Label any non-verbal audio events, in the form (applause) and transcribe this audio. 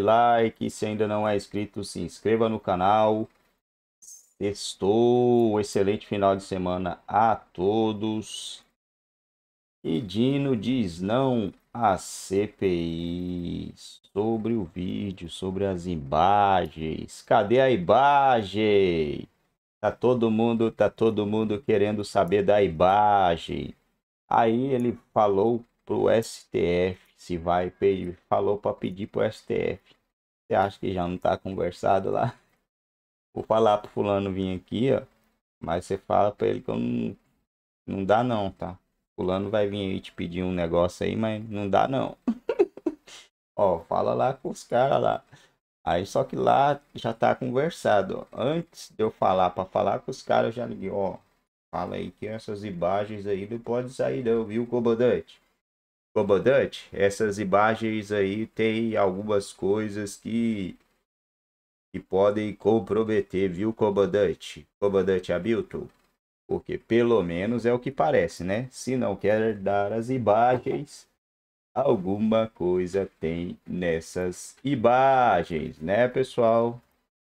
like, se ainda não é inscrito, se inscreva no canal. Estou, excelente final de semana a todos. E Dino diz não a CPI sobre o vídeo, sobre as imagens. Cadê a imagem? Tá todo mundo, tá todo mundo querendo saber da imagem. Aí ele falou pro STF, se vai pedir, falou para pedir pro STF. Você acha que já não tá conversado lá? (laughs) Vou falar pro fulano vir aqui, ó. Mas você fala para ele que eu não, não dá não, tá? Fulano vai vir aí te pedir um negócio aí, mas não dá não. (laughs) ó, fala lá com os caras lá. Aí só que lá já tá conversado. Antes de eu falar para falar com os caras, eu já liguei, ó. Fala aí que essas imagens aí não pode sair não, viu, comandante? Comandante, essas imagens aí tem algumas coisas que, que podem comprometer, viu, comandante? Comandante Hamilton? Porque pelo menos é o que parece, né? Se não quer dar as imagens, alguma coisa tem nessas imagens, né, pessoal?